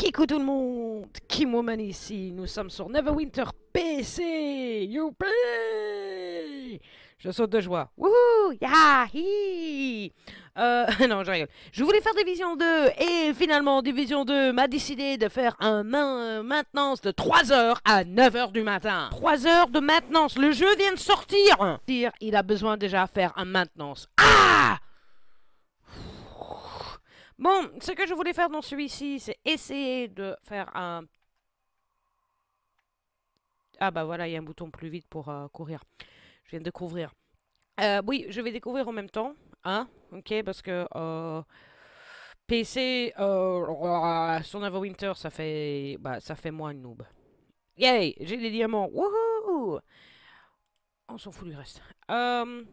Kikou tout le monde, Kim Woman ici, nous sommes sur Neverwinter PC, You play Je saute de joie, wouhou, yahi Euh, non, je rigole. Je voulais faire Division 2, et finalement Division 2 m'a décidé de faire un euh, maintenance de 3h à 9h du matin. 3h de maintenance, le jeu vient de sortir Il a besoin déjà de faire un maintenance. Ah Bon, ce que je voulais faire dans celui-ci, c'est essayer de faire un... Ah bah voilà, il y a un bouton plus vite pour euh, courir. Je viens de découvrir. Euh, oui, je vais découvrir en même temps. Hein Ok, parce que... Euh, PC, son avo Winter, ça fait... Bah, ça fait moins une noob. Yay J'ai des diamants Wouhou On s'en fout du reste. Euh...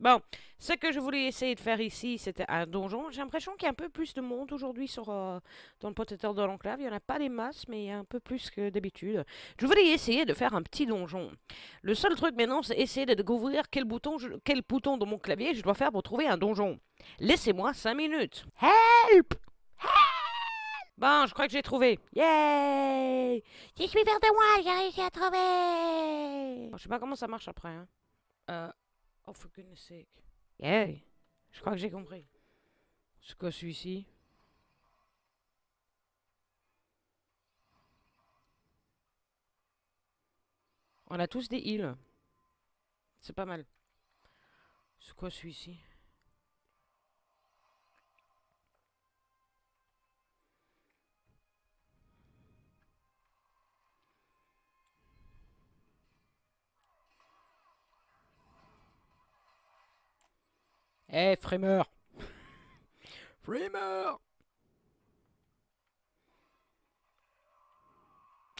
Bon, ce que je voulais essayer de faire ici, c'était un donjon. J'ai l'impression qu'il y a un peu plus de monde aujourd'hui sur euh, dans le potateur de l'enclave. Il n'y en a pas des masses, mais il y a un peu plus que d'habitude. Je voulais essayer de faire un petit donjon. Le seul truc maintenant, c'est essayer de découvrir quel bouton, quel bouton dans mon clavier je dois faire pour trouver un donjon. Laissez-moi 5 minutes. Help Help Bon, je crois que j'ai trouvé. Yay je suis vers de moi, j'ai réussi à trouver Je sais pas comment ça marche après. Hein. Euh... Oh, for goodness sake. Yeah. Je crois que j'ai compris. C'est quoi, celui-ci. On a tous des heals. C'est pas mal. C'est quoi celui-ci Eh, hey, Framer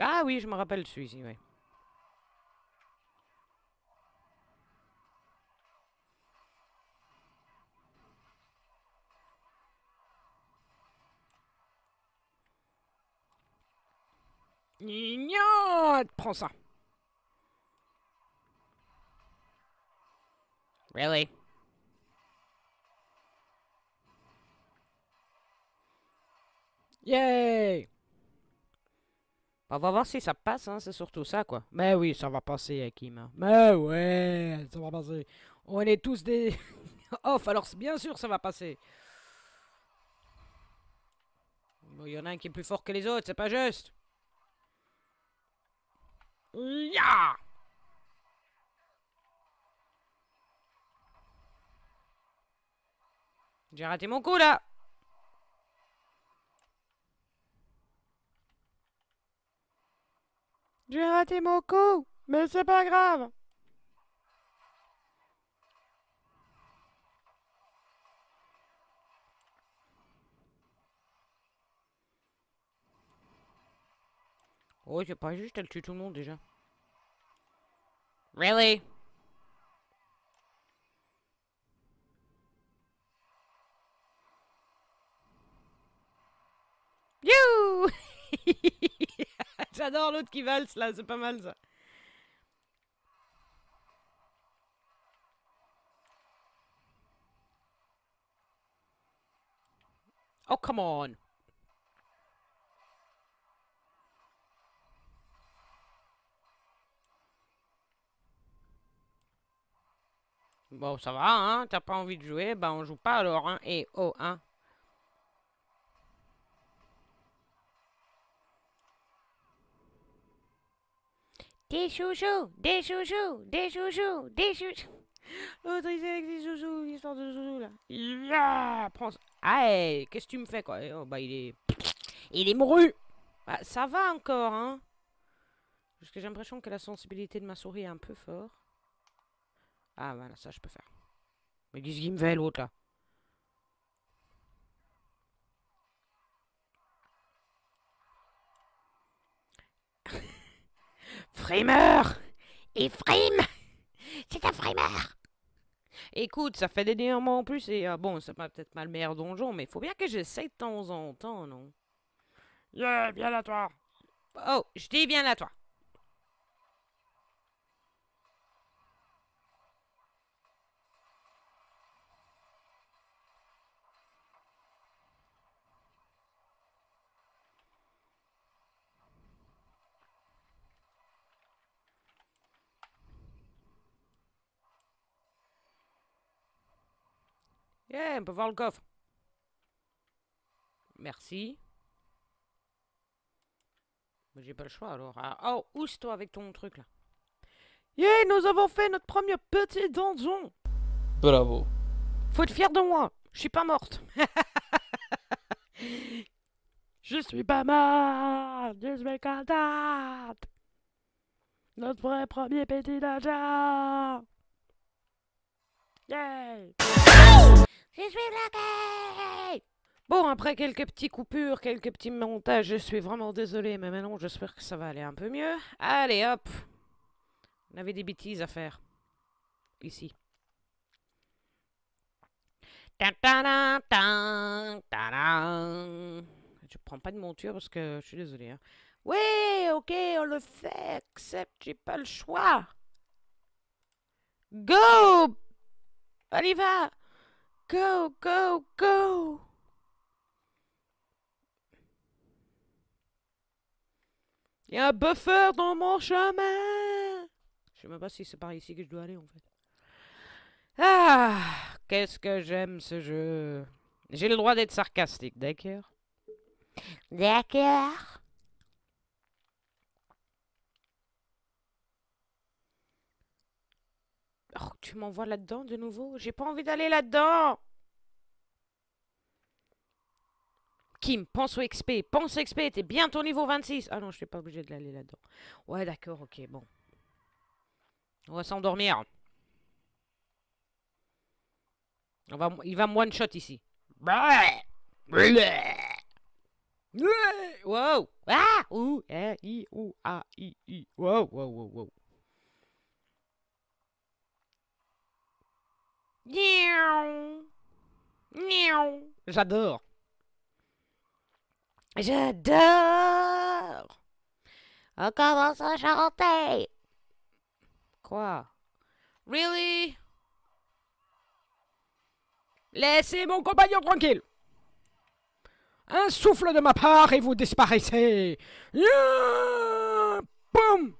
Ah oui, je me rappelle celui-ci, oui Ignote Prends ça. Really? Yay! Bah, on va voir si ça passe, hein, c'est surtout ça, quoi. Mais oui, ça va passer, Hakim. Euh, hein. Mais ouais, ça va passer. On est tous des... off, alors bien sûr ça va passer. Il y en a un qui est plus fort que les autres, c'est pas juste. Yeah J'ai raté mon coup, là J'ai raté mon coup, mais c'est pas grave. Oh, c'est pas juste, elle tue tout le monde déjà. Really? J'adore l'autre qui valse là, c'est pas mal ça. Oh, come on. Bon, ça va, hein T'as pas envie de jouer Ben, on joue pas alors, hein Et eh, oh, hein Des chouchous, des chouchous, des chouchous, des chouchous. Oh, est avec des chouchous, histoire de chouchous là. Yeah, prends ça. Ah, qu'est-ce que tu me fais quoi eh, oh, Bah il est... Il est mouru bah, Ça va encore, hein Parce que j'ai l'impression que la sensibilité de ma souris est un peu forte. Ah voilà, ça je peux faire. Mais qu'est-ce qu'il me fait l'autre là Frimeur et frime C'est un frimeur Écoute, ça fait des mois en plus et euh, bon, c'est pas peut-être mal le meilleur donjon, mais il faut bien que j'essaie de temps en temps, non Yeah, bien à toi Oh, je dis bien à toi on peut voir le coffre. Merci. J'ai pas le choix alors. Ah, oh, ousse toi avec ton truc là. Yay, nous avons fait notre premier petit donjon. Bravo. Faut être fier de moi. Je suis pas morte. Je suis pas morte. Je suis contente. Notre vrai premier petit donjon. Yay. Bon, après quelques petits coupures, quelques petits montages, je suis vraiment désolé, mais maintenant j'espère que ça va aller un peu mieux. Allez, hop On avait des bêtises à faire. Ici. Je prends pas de monture parce que je suis désolé. Hein. Oui, ok, on le fait, accepte, j'ai pas le choix. Go Allez, va Go, go, go Il y a un buffer dans mon chemin Je sais même pas si c'est par ici que je dois aller, en fait. Ah Qu'est-ce que j'aime ce jeu J'ai le droit d'être sarcastique, d'accord D'accord Oh, tu m'envoies là-dedans de nouveau J'ai pas envie d'aller là-dedans Kim, pense au XP. Pense au XP, t'es bientôt ton niveau 26. Ah non, je suis pas obligé de l'aller là-dedans. Ouais, d'accord, ok, bon. On va s'endormir. va, il va me one-shot ici. Wow! Ah! Ouh! Eh, I, ou, A, I, I. Wow, wow, wow, wow. J'adore. J'adore. On commence à chanter. Quoi Really Laissez mon compagnon tranquille. Un souffle de ma part et vous disparaissez. Yeah Boum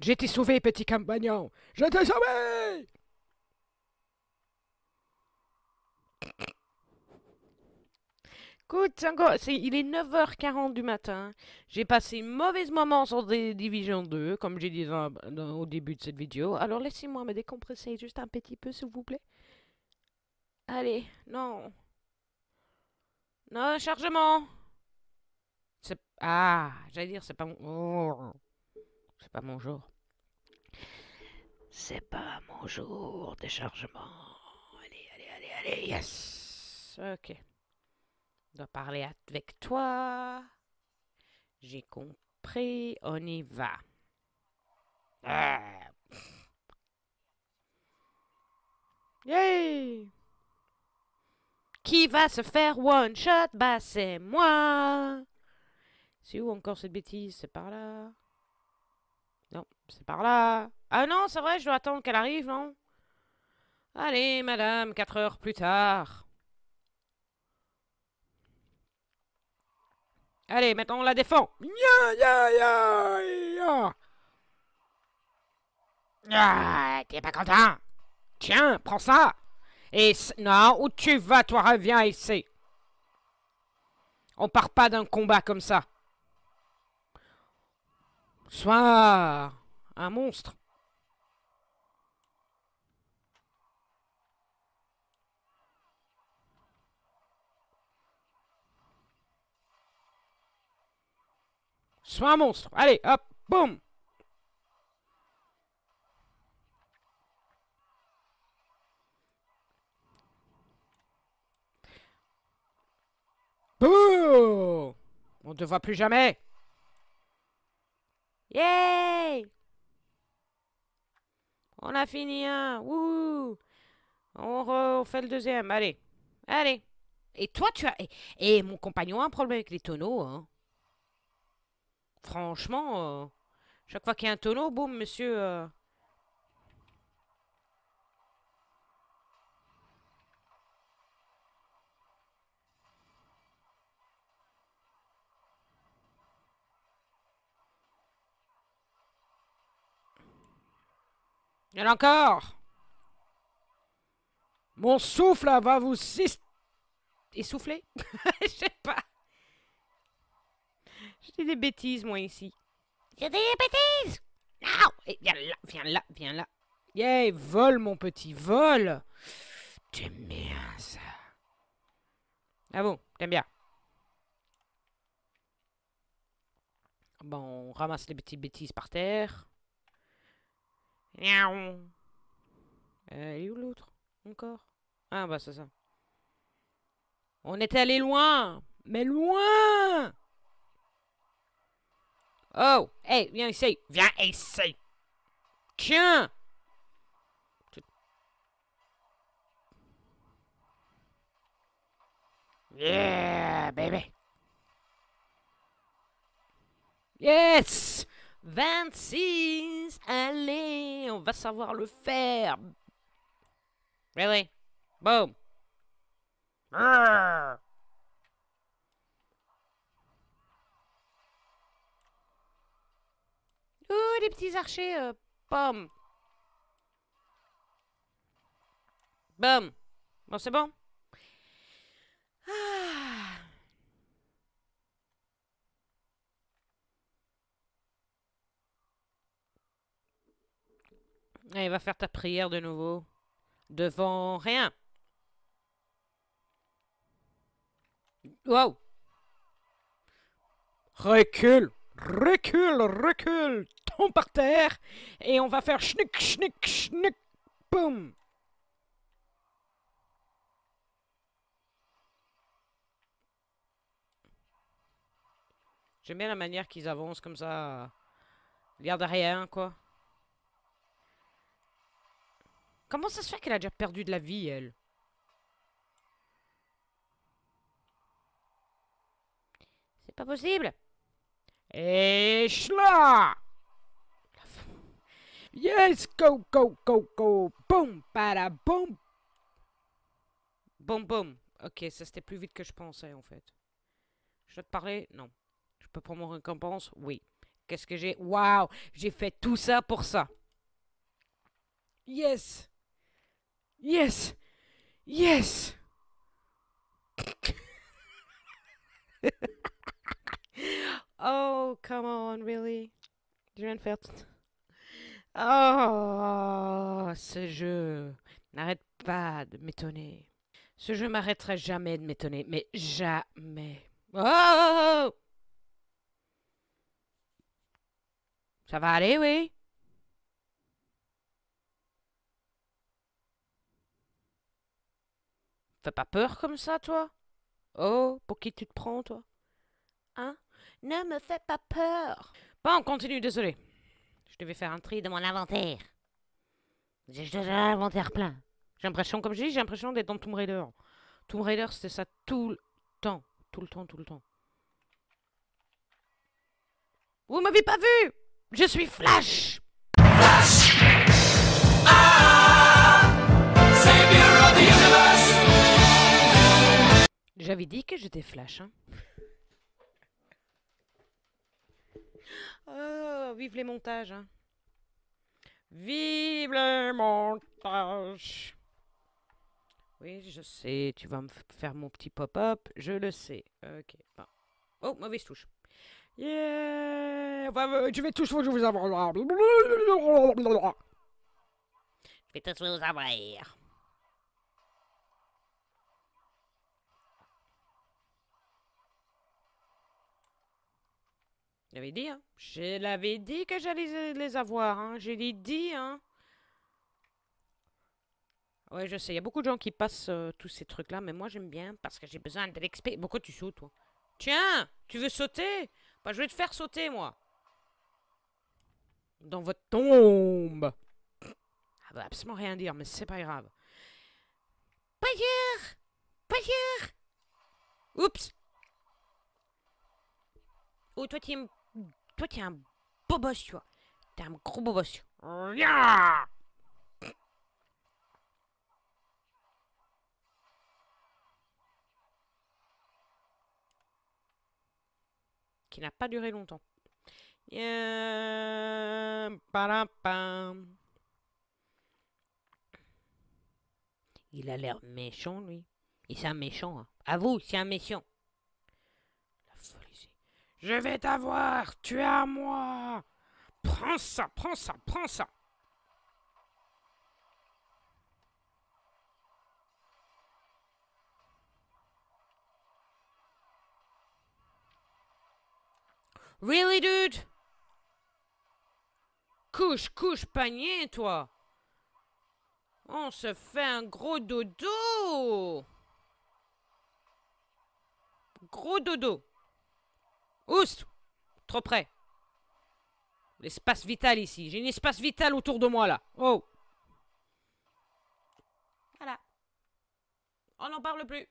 J'ai été sauvé, petit compagnon. J'ai été sauvé Écoute, il est 9h40 du matin. J'ai passé mauvais moment sur des Division 2, comme j'ai dit au début de cette vidéo. Alors laissez-moi me décompresser juste un petit peu, s'il vous plaît. Allez, non. Non, chargement. Ah, j'allais dire, c'est pas... bon. Oh c'est pas mon jour. C'est pas mon jour, déchargement. Allez, allez, allez, allez, yes! Ok. On doit parler avec toi. J'ai compris, on y va. Ah. Yay! Qui va se faire one shot? Bah, c'est moi! C'est où encore cette bêtise? C'est par là? C'est par là. Ah non, c'est vrai, je dois attendre qu'elle arrive, non Allez, madame, 4 heures plus tard. Allez, maintenant on la défend. Ya, ya, ya, ya. Ah, t'es pas content Tiens, prends ça Et non, où tu vas, toi, reviens ici On part pas d'un combat comme ça. Soir un monstre Sois un monstre Allez, hop Boum Bouh On ne te voit plus jamais Yay on a fini un. Hein. Wouhou on, refait fait le deuxième. Allez. Allez. Et toi, tu as... Et, mon compagnon a un problème avec les tonneaux. Hein. Franchement, euh, chaque fois qu'il y a un tonneau, boum, monsieur... Euh, Et encore Mon souffle va vous essouffler Je sais pas. J'ai des bêtises, moi, ici. J'ai des bêtises Non ah! Viens là, viens là, viens là. Yeah, vol mon petit, vol J'aime bien ça. Ah bon, j'aime bien. Bon, on ramasse les petites bêtises par terre. Miaou. Euh, elle où l'autre Encore Ah bah c'est ça. On est allé loin Mais loin Oh Hey, viens ici Viens ici Tiens Yeah, baby Yes 26 Allez, on va savoir le faire Really eh Boom Oh, les petits archers euh, pom, Boum Bon, c'est bon Et va faire ta prière de nouveau. Devant rien. Wow. Recule. Recule, recule. Tombe par terre. Et on va faire schnick, schnick, schnick. Boum. J'aime bien la manière qu'ils avancent comme ça. L'air de rien, quoi. Comment ça se fait qu'elle a déjà perdu de la vie, elle C'est pas possible Et là Yes, go, go, go, go Boum, Paraboum boum Boum, boum Ok, ça c'était plus vite que je pensais, en fait. Je dois te parler Non. Je peux prendre mon récompense Oui. Qu'est-ce que j'ai Waouh J'ai fait tout ça pour ça Yes Yes! Yes! oh, come on, really? Oh, ce jeu n'arrête pas de m'étonner. Ce jeu m'arrêtera jamais de m'étonner, mais jamais. Oh Ça va aller, oui pas peur comme ça, toi Oh, pour qui tu te prends, toi Hein Ne me fais pas peur Bon, continue, désolé. Je devais faire un tri de mon inventaire. J'ai déjà inventaire plein. J'ai l'impression, comme je j'ai l'impression d'être dans Tomb Raider. Tomb Raider, c'était ça tout le temps. Tout le temps, tout le temps. Vous m'avez pas vu Je suis Flash J'avais dit que j'étais flash. Hein. Oh, vive les montages. Hein. Vive les montages. Oui, je sais, tu vas me faire mon petit pop-up, je le sais. Ok, Oh, mauvaise touche. Yeah bah, Je vais tous vous avoir. Je vais tous vous avoir. l'avais dit, hein. Je l'avais dit que j'allais euh, les avoir, hein. Je l'ai dit, hein. Ouais, je sais, il y a beaucoup de gens qui passent euh, tous ces trucs-là, mais moi, j'aime bien parce que j'ai besoin de l'expérience. Pourquoi tu sautes, toi Tiens Tu veux sauter bah, je vais te faire sauter, moi. Dans votre tombe. veut absolument rien dire, mais c'est pas grave. Pas hier Pas hier Oups Oh, toi, tu me... Toi, t'es un beau boss, tu vois. T'es un gros beau boss. qui n'a pas duré longtemps. Euh, Il a l'air méchant, lui. Et c'est un méchant. Hein. À vous, c'est un méchant. Je vais t'avoir, tu es à moi. Prends ça, prends ça, prends ça. Really, dude? Couche, couche, panier, toi. On se fait un gros dodo. Gros dodo. Oust Trop près. L'espace vital ici. J'ai une espace vital autour de moi, là. Oh Voilà. On n'en parle plus.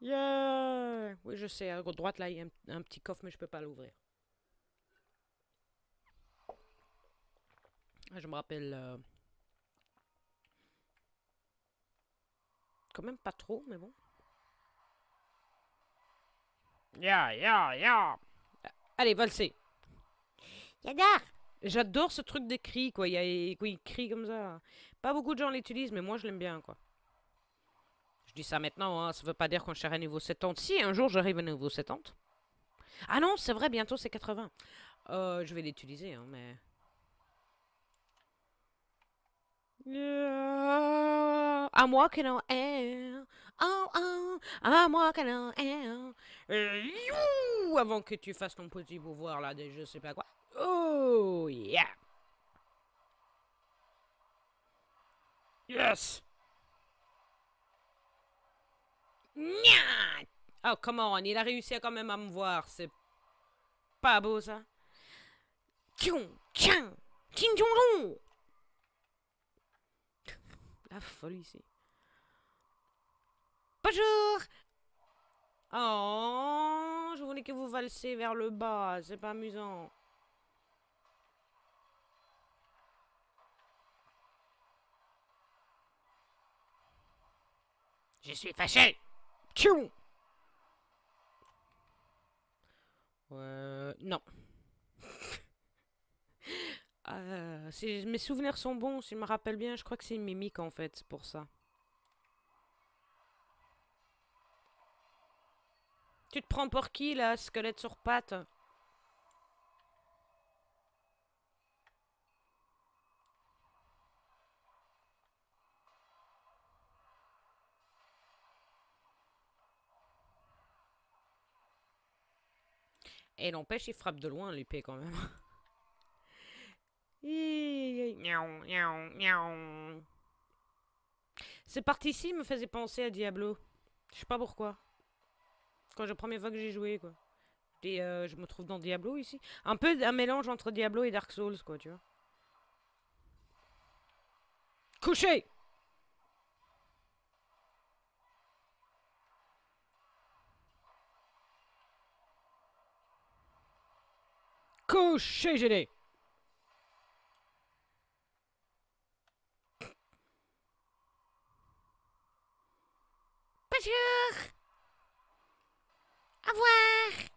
Yeah Oui, je sais. À droite, là, il y a un, petit coffre, mais je peux pas l'ouvrir. Ah, je me rappelle... Euh, quand même pas trop, mais bon. Ya, ya, ya. Allez, valsez J'adore ce truc des cris, quoi. Il, y a... quoi, comme ça. Pas beaucoup de gens l'utilisent, mais moi, je l'aime bien, quoi. Je dis ça maintenant, hein. ça veut pas dire qu'on cherche à niveau 70. Si, un jour, j'arrive à niveau 70. Ah non, c'est vrai, bientôt, c'est 80. Euh, je vais l'utiliser, hein, mais... À moi walking on oh, oh, moi, canon, you, avant que tu fasses ton petit pouvoir, là, des je sais pas quoi. Oh, yeah. Yes. Nya oh, come on, il a réussi quand même à me voir, c'est pas beau, ça. Tiong, tiens, tiong, La folie, ici. Bonjour Oh, je voulais que vous valsez vers le bas, c'est pas amusant. Je suis fâché Tchou Euh... Non. Euh, mes souvenirs sont bons, si je me rappelle bien, je crois que c'est une Mimique en fait, pour ça. Tu te prends pour qui, là, squelette sur patte. Et eh, l'empêche, il frappe de loin l'épée quand même. Cette partie-ci me faisait penser à Diablo. Je sais pas pourquoi. Quand la première fois que j'ai joué, quoi. Et euh, je me trouve dans Diablo ici. Un peu un mélange entre Diablo et Dark Souls, quoi, tu vois. Couché Couché, gêné sûr au revoir!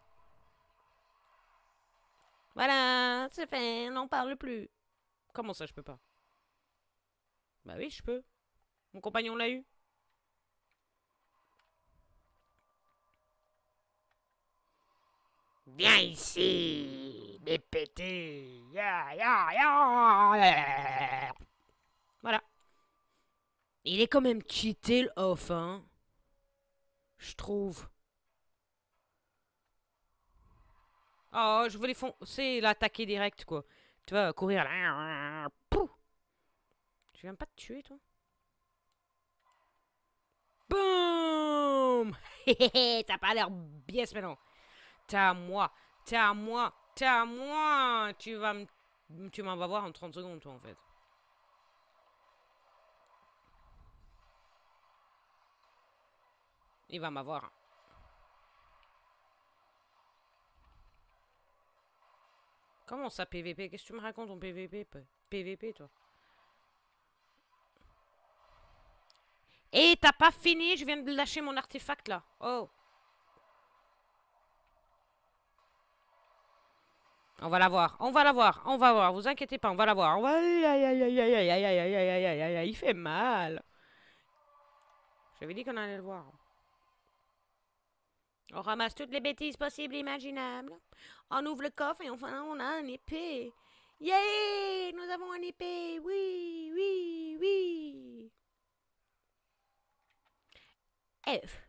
Voilà, c'est fait, n'en parle plus. Comment ça, je peux pas Bah oui, je peux. Mon compagnon l'a eu. Viens ici, mes petits. Voilà. Il est quand même cheaté, le off, hein. Je trouve. Oh, je voulais foncer l'attaquer direct, quoi. Tu vas courir. Là. Je viens pas te tuer, toi. Boum T'as pas l'air bien maintenant. T'es à moi. T'es à moi. T'es à moi. Tu vas me... Tu m'en vas voir en 30 secondes, toi, en fait. Il va m'avoir. Comment ça PVP Qu'est-ce que tu me racontes en PVP PVP toi Eh, t'as pas fini Je viens de lâcher mon artefact là. Oh On va la voir, on va la voir, on va voir, vous inquiétez pas, on va la voir. On va... Il fait mal. J'avais dit qu'on allait le voir. On ramasse toutes les bêtises possibles et imaginables. On ouvre le coffre et enfin, on a un épée. Yay! Nous avons un épée! Oui, oui, oui! F.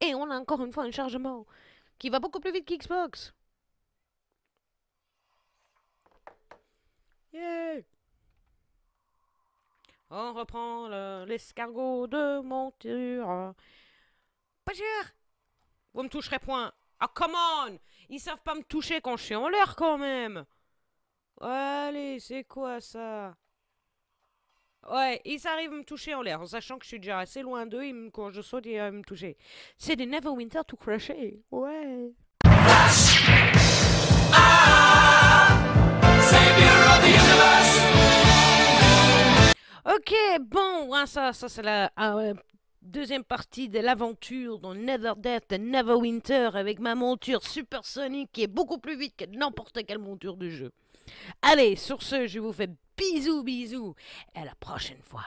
Et on a encore une fois un chargement qui va beaucoup plus vite qu'Xbox. Yeah! On reprend l'escargot de monture. Pas vous me toucherez point. Ah, come on Ils savent pas me toucher quand je suis en l'air, quand même Allez, c'est quoi, ça Ouais, ils arrivent à me toucher en l'air, en sachant que je suis déjà assez loin d'eux, quand je saute, ils arrivent me toucher. C'est des Neverwinter to crash. ouais Ok, bon, ça, ça c'est la... Ah, Deuxième partie de l'aventure dans Never Death and Never Winter avec ma monture supersonique qui est beaucoup plus vite que n'importe quelle monture du jeu. Allez, sur ce, je vous fais bisous bisous et à la prochaine fois.